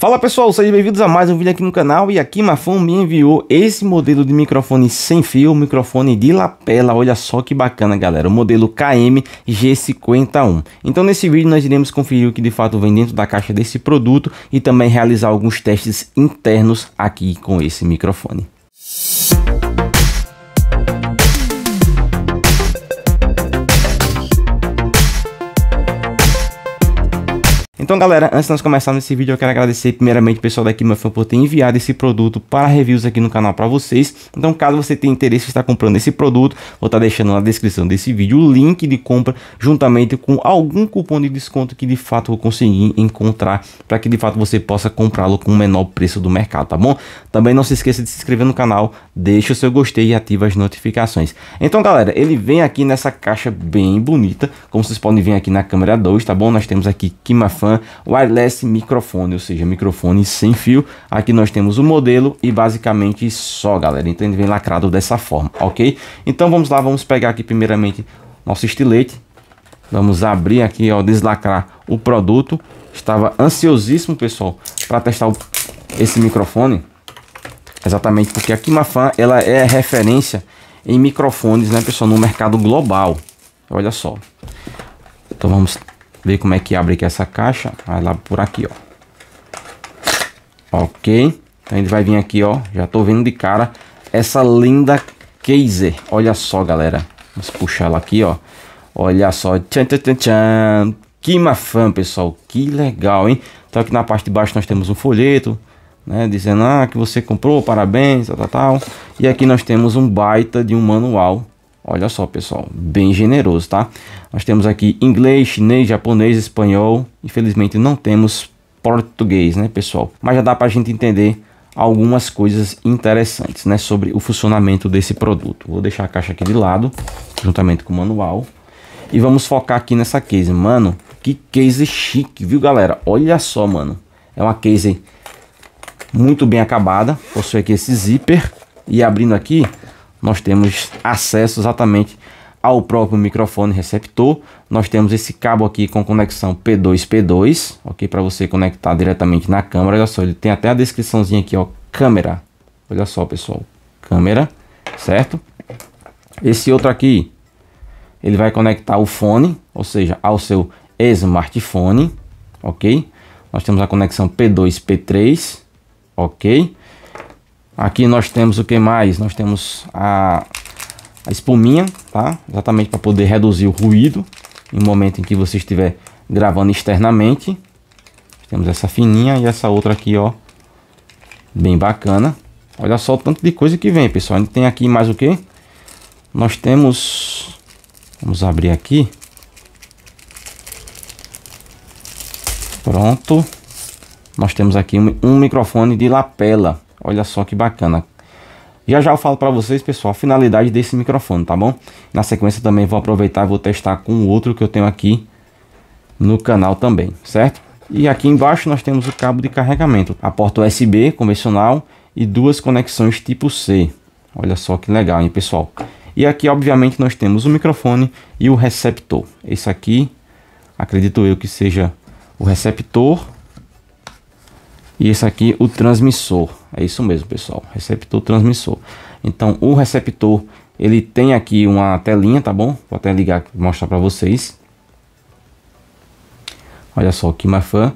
Fala pessoal, sejam bem-vindos a mais um vídeo aqui no canal e aqui Mafon me enviou esse modelo de microfone sem fio, microfone de lapela, olha só que bacana galera, o modelo KM G51. Então nesse vídeo nós iremos conferir o que de fato vem dentro da caixa desse produto e também realizar alguns testes internos aqui com esse microfone. Então, galera, antes de nós começarmos esse vídeo, eu quero agradecer primeiramente o pessoal da Kimafan por ter enviado esse produto para reviews aqui no canal para vocês. Então, caso você tenha interesse em estar comprando esse produto, vou estar deixando na descrição desse vídeo o link de compra juntamente com algum cupom de desconto que de fato eu consegui encontrar para que de fato você possa comprá-lo com o menor preço do mercado, tá bom? Também não se esqueça de se inscrever no canal, deixa o seu gostei e ativa as notificações. Então, galera, ele vem aqui nessa caixa bem bonita, como vocês podem ver aqui na câmera 2, tá bom? Nós temos aqui Kimafan wireless microfone, ou seja, microfone sem fio. Aqui nós temos o modelo e basicamente só, galera. Então ele vem lacrado dessa forma, ok? Então vamos lá, vamos pegar aqui primeiramente nosso estilete. Vamos abrir aqui, ó, deslacrar o produto. Estava ansiosíssimo, pessoal, para testar o, esse microfone. Exatamente porque a Kimafan, ela é referência em microfones, né, pessoal, no mercado global. Olha só. Então vamos Ver como é que abre aqui essa caixa. Vai lá por aqui, ó. Ok. Então ele vai vir aqui, ó. Já tô vendo de cara essa linda case. Olha só, galera. Vamos puxar ela aqui, ó. Olha só. Tchan, tchan, tchan, tchan. Que mafã, pessoal. Que legal, hein? Então aqui na parte de baixo nós temos um folheto. Né, dizendo ah, que você comprou, parabéns, tal, tal, tal. E aqui nós temos um baita de um manual Olha só, pessoal, bem generoso, tá? Nós temos aqui inglês, chinês, japonês, espanhol. Infelizmente não temos português, né, pessoal? Mas já dá para a gente entender algumas coisas interessantes, né, sobre o funcionamento desse produto. Vou deixar a caixa aqui de lado, juntamente com o manual. E vamos focar aqui nessa case, mano. Que case chique, viu, galera? Olha só, mano. É uma case muito bem acabada. Possui aqui esse zíper. E abrindo aqui, nós temos acesso exatamente ao próprio microfone receptor. Nós temos esse cabo aqui com conexão P2 P2, ok? Para você conectar diretamente na câmera. Olha só, ele tem até a descriçãozinha aqui, ó, câmera. Olha só, pessoal, câmera, certo? Esse outro aqui, ele vai conectar o fone, ou seja, ao seu smartphone, ok? Nós temos a conexão P2 P3, ok? Aqui nós temos o que mais? Nós temos a, a espuminha, tá? Exatamente para poder reduzir o ruído no momento em que você estiver gravando externamente. Temos essa fininha e essa outra aqui, ó. Bem bacana. Olha só o tanto de coisa que vem, pessoal. gente tem aqui mais o que? Nós temos... Vamos abrir aqui. Pronto. Nós temos aqui um, um microfone de lapela. Olha só que bacana. Já já eu falo para vocês, pessoal, a finalidade desse microfone, tá bom? Na sequência também vou aproveitar e vou testar com outro que eu tenho aqui no canal também, certo? E aqui embaixo nós temos o cabo de carregamento, a porta USB convencional e duas conexões tipo C. Olha só que legal, hein, pessoal? E aqui, obviamente, nós temos o microfone e o receptor. Esse aqui, acredito eu que seja o receptor. E esse aqui, o transmissor. É isso mesmo, pessoal. Receptor transmissor. Então, o receptor, ele tem aqui uma telinha, tá bom? Vou até ligar aqui, mostrar para vocês. Olha só, que Kimafan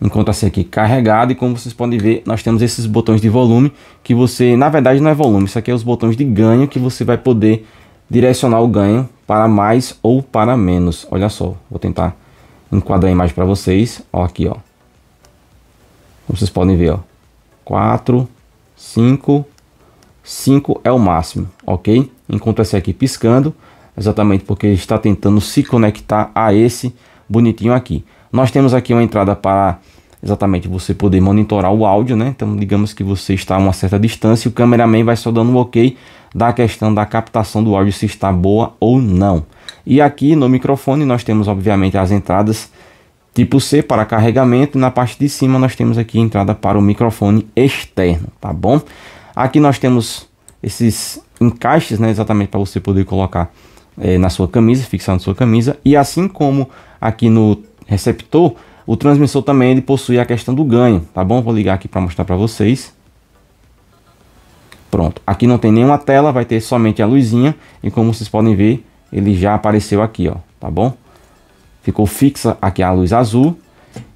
encontra-se aqui carregado e como vocês podem ver, nós temos esses botões de volume que você, na verdade não é volume, isso aqui é os botões de ganho que você vai poder direcionar o ganho para mais ou para menos. Olha só, vou tentar enquadrar a imagem para vocês, ó aqui, ó. Como vocês podem ver, ó. 4, 5, 5 é o máximo, ok? Enquanto esse aqui piscando, exatamente porque ele está tentando se conectar a esse bonitinho aqui. Nós temos aqui uma entrada para exatamente você poder monitorar o áudio, né? Então, digamos que você está a uma certa distância, e o cameraman vai só dando um ok da questão da captação do áudio se está boa ou não. E aqui no microfone nós temos obviamente as entradas tipo C para carregamento. Na parte de cima nós temos aqui a entrada para o microfone externo, tá bom? Aqui nós temos esses encaixes, né, exatamente para você poder colocar é, na sua camisa, fixar na sua camisa. E assim como aqui no receptor, o transmissor também ele possui a questão do ganho, tá bom? Vou ligar aqui para mostrar para vocês. Pronto, aqui não tem nenhuma tela, vai ter somente a luzinha e como vocês podem ver, ele já apareceu aqui, ó, tá bom? ficou fixa aqui a luz azul.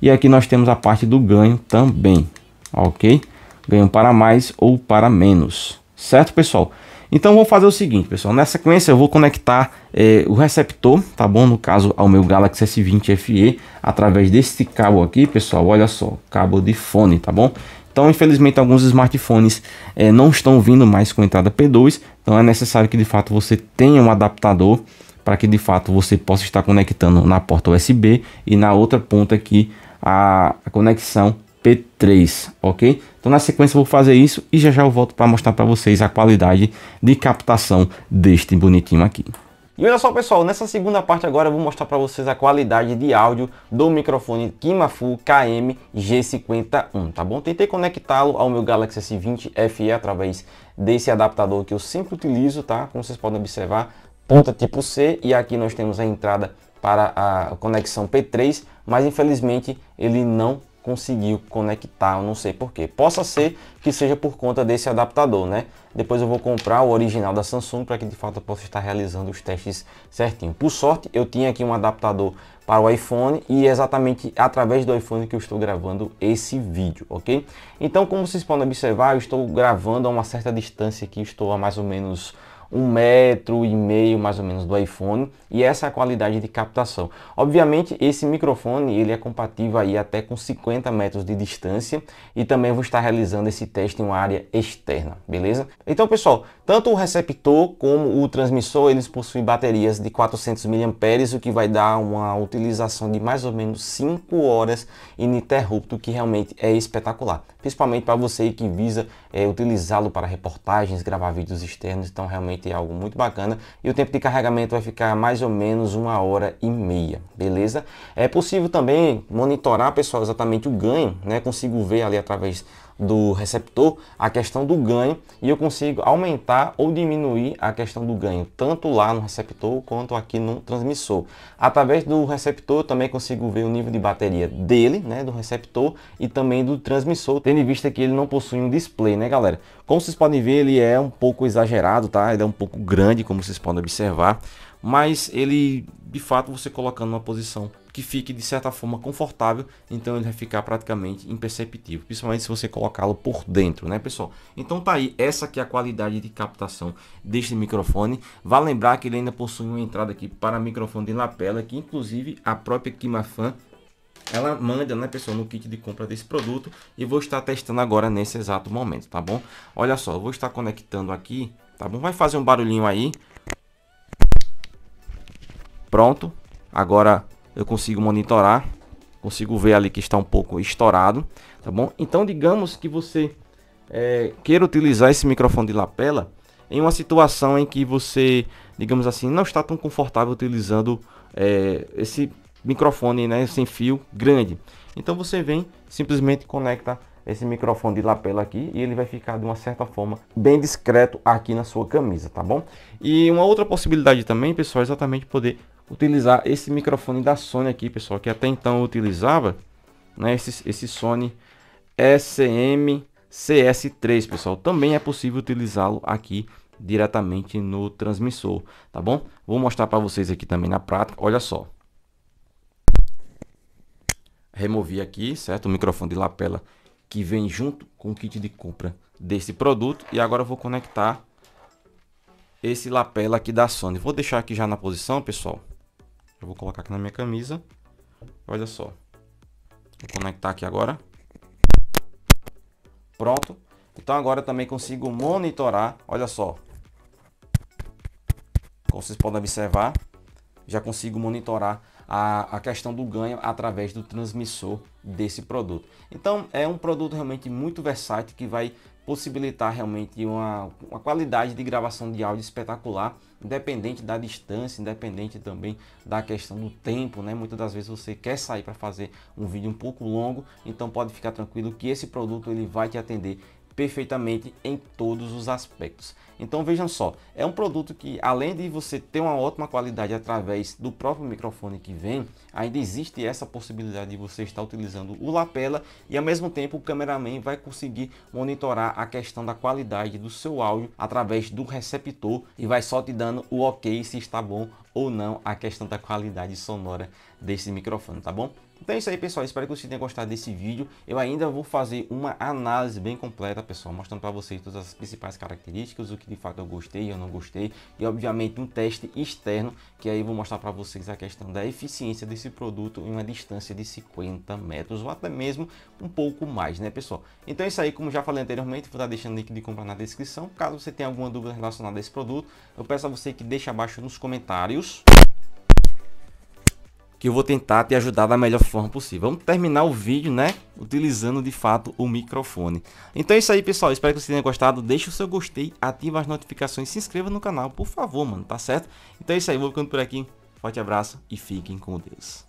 E aqui nós temos a parte do ganho também, ok? Ganho para mais ou para menos, certo, pessoal? Então, vou fazer o seguinte, pessoal. Na sequência, eu vou conectar é, o receptor, tá bom? No caso, ao meu Galaxy S20 FE, através deste cabo aqui, pessoal. Olha só, cabo de fone, tá bom? Então, infelizmente, alguns smartphones eh, não estão vindo mais com entrada P2. Então, é necessário que, de fato, você tenha um adaptador para que de fato você possa estar conectando na porta USB e na outra ponta aqui a conexão P3, ok? Então na sequência eu vou fazer isso e já já eu volto para mostrar para vocês a qualidade de captação deste bonitinho aqui. E olha só pessoal, nessa segunda parte agora eu vou mostrar para vocês a qualidade de áudio do microfone Kimafu KM G51, tá bom? Tentei conectá-lo ao meu Galaxy S20 FE através desse adaptador que eu sempre utilizo, tá? Como vocês podem observar, ponta tipo C e aqui nós temos a entrada para a conexão P3, mas infelizmente ele não conseguiu conectar, eu não sei porquê. Possa ser que seja por conta desse adaptador, né? Depois eu vou comprar o original da Samsung para que de fato eu possa estar realizando os testes certinho. Por sorte, eu tinha aqui um adaptador para o iPhone e é exatamente através do iPhone que eu estou gravando esse vídeo, ok? Então, como vocês podem observar, eu estou gravando a uma certa distância aqui, estou a mais ou menos um metro e meio mais ou menos do iPhone e essa é a qualidade de captação. Obviamente esse microfone ele é compatível aí até com 50 metros de distância e também vou estar realizando esse teste em uma área externa, beleza? Então pessoal, tanto o receptor como o transmissor, eles possuem baterias de 400 mAh, o que vai dar uma utilização de mais ou menos 5 horas ininterrupto, que realmente é espetacular. Principalmente para você que visa é, utilizá-lo para reportagens, gravar vídeos externos, então realmente é algo muito bacana. E o tempo de carregamento vai ficar mais ou menos uma hora e meia, beleza? É possível também monitorar, pessoal, exatamente o ganho, né? Consigo ver ali através do receptor a questão do ganho e eu consigo aumentar ou diminuir a questão do ganho, tanto lá no receptor quanto aqui no transmissor. Através do receptor eu também consigo ver o nível de bateria dele, né, do receptor e também do transmissor, tendo em vista que ele não possui um display, né, galera? Como vocês podem ver, ele é um pouco exagerado, tá? Ele é um pouco grande, como vocês podem observar, mas ele, de fato, você colocando uma posição que fique de certa forma confortável, então ele vai ficar praticamente imperceptível, principalmente se você colocá-lo por dentro, né, pessoal? Então tá aí, essa que é a qualidade de captação deste microfone. Vale lembrar que ele ainda possui uma entrada aqui para microfone de lapela, que inclusive a própria Kimafan ela manda, né, pessoal, no kit de compra desse produto e vou estar testando agora nesse exato momento, tá bom? Olha só, vou estar conectando aqui, tá bom? Vai fazer um barulhinho aí. Pronto. Agora eu consigo monitorar, consigo ver ali que está um pouco estourado, tá bom? Então digamos que você é, queira utilizar esse microfone de lapela em uma situação em que você, digamos assim, não está tão confortável utilizando é, esse microfone né, sem fio grande. Então você vem, simplesmente conecta esse microfone de lapela aqui e ele vai ficar de uma certa forma bem discreto aqui na sua camisa, tá bom? E uma outra possibilidade também, pessoal, é exatamente poder utilizar esse microfone da Sony aqui, pessoal, que até então eu utilizava, né, esse, esse Sony SM CS3, pessoal. Também é possível utilizá-lo aqui diretamente no transmissor, tá bom? Vou mostrar para vocês aqui também na prática, olha só. Removi aqui, certo? O microfone de lapela que vem junto com o kit de compra desse produto e agora vou conectar esse lapela aqui da Sony. Vou deixar aqui já na posição, pessoal. Eu vou colocar aqui na minha camisa. Olha só. Vou conectar aqui agora. Pronto. Então agora eu também consigo monitorar. Olha só. Como vocês podem observar, já consigo monitorar a, a questão do ganho através do transmissor desse produto. Então é um produto realmente muito versátil que vai possibilitar realmente uma, uma qualidade de gravação de áudio espetacular, independente da distância, independente também da questão do tempo, né? Muitas das vezes você quer sair para fazer um vídeo um pouco longo, então pode ficar tranquilo que esse produto ele vai te atender perfeitamente em todos os aspectos. Então vejam só, é um produto que além de você ter uma ótima qualidade através do próprio microfone que vem, ainda existe essa possibilidade de você estar utilizando o lapela e ao mesmo tempo o cameraman vai conseguir monitorar a questão da qualidade do seu áudio através do receptor e vai só te dando o ok se está bom ou não a questão da qualidade sonora desse microfone, tá bom? Então é isso aí, pessoal. Espero que vocês tenham gostado desse vídeo. Eu ainda vou fazer uma análise bem completa, pessoal, mostrando para vocês todas as principais características, o que de fato eu gostei, eu não gostei, e obviamente um teste externo, que aí eu vou mostrar para vocês a questão da eficiência desse produto em uma distância de 50 metros, ou até mesmo um pouco mais, né, pessoal? Então é isso aí, como já falei anteriormente, vou estar tá deixando o link de compra na descrição. Caso você tenha alguma dúvida relacionada a esse produto, eu peço a você que deixe abaixo nos comentários que eu vou tentar te ajudar da melhor forma possível. Vamos terminar o vídeo, né? Utilizando de fato o microfone. Então é isso aí, pessoal. Espero que vocês tenham gostado. Deixa o seu gostei, ativa as notificações, se inscreva no canal, por favor, mano, tá certo? Então é isso aí, vou ficando por aqui. Forte abraço e fiquem com Deus.